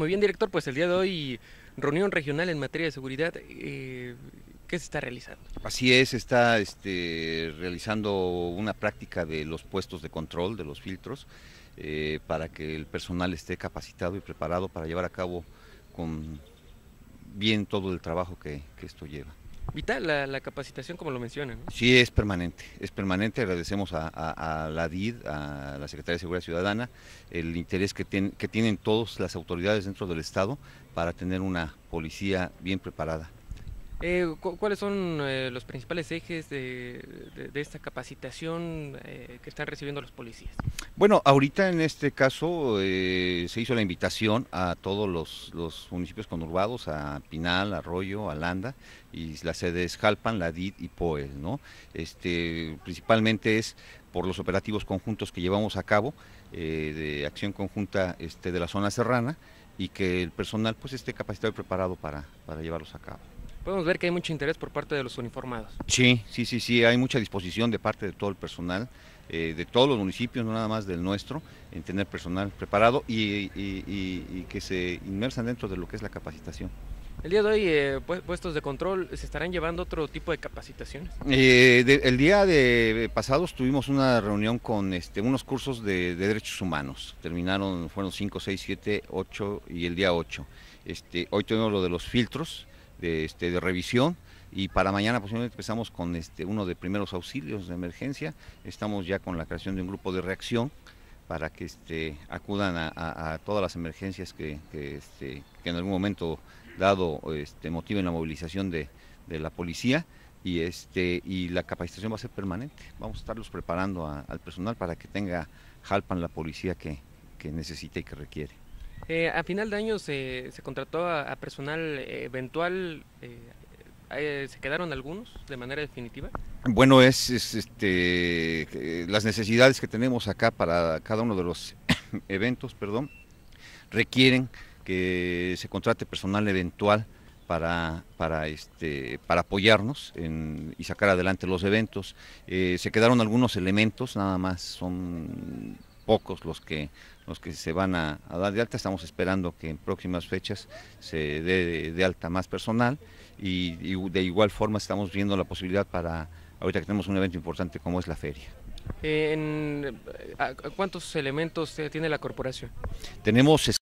Muy bien, director, pues el día de hoy reunión regional en materia de seguridad. Eh, ¿Qué se está realizando? Así es, está este, realizando una práctica de los puestos de control, de los filtros, eh, para que el personal esté capacitado y preparado para llevar a cabo con bien todo el trabajo que esto lleva vital la, capacitación, como lo mencionan. Sí, es permanente, es permanente. Agradecemos a, la DID, a la Secretaría de Seguridad Ciudadana, el interés que, tienen todas las autoridades dentro del Estado para tener una policía bien preparada. Eh, ¿Cuáles son eh, los principales ejes de, esta capacitación eh, que están recibiendo los policías? Bueno, ahorita en este caso eh, se hizo la invitación a todos los, municipios conurbados, a Pinal, Arroyo, Alanda, y las sedes Jalpan, La y Poel. ¿no? Este, principalmente es por los operativos conjuntos que llevamos a cabo eh, de acción conjunta este, de la zona serrana y que el personal pues esté capacitado y preparado para llevarlos a cabo podemos ver que hay mucho interés por parte de los uniformados. Sí, sí, sí, sí, hay mucha disposición de parte de todo el personal, eh, de todos los municipios, no nada más del nuestro, en tener personal preparado y, que se inmersan dentro de lo que es la capacitación. El día de hoy, eh, puestos de control, ¿se estarán llevando otro tipo de capacitaciones? Eh, el día de pasado tuvimos una reunión con este, unos cursos de, derechos humanos. Terminaron, fueron 5, 6, 7, 8 y el día 8. Este, hoy tenemos lo de los filtros, este, de, revisión y para mañana posiblemente empezamos con este, uno de primeros auxilios de emergencia. Estamos ya con la creación de un grupo de reacción para que este, acudan a, todas las emergencias este, que, en algún momento dado este, motiven la movilización de, la policía y, la capacitación va a ser permanente. Vamos a estarlos preparando al personal para que tenga Jalpan la policía que, que necesita y que requiere. Eh, a final de año se, contrató a, personal eventual. Eh, eh, ¿Se quedaron algunos de manera definitiva? Bueno, es, este, las necesidades que tenemos acá para cada uno de los eventos, perdón, requieren que se contrate personal eventual para, para, este, para apoyarnos y sacar adelante los eventos. se quedaron algunos elementos, nada más son pocos los que los que se van a, dar de alta. Estamos esperando que en próximas fechas se dé de, alta más personal y, de igual forma estamos viendo la posibilidad para ahorita que tenemos un evento importante como es la feria. Eh, eh, ¿Cuántos elementos tiene la corporación? Tenemos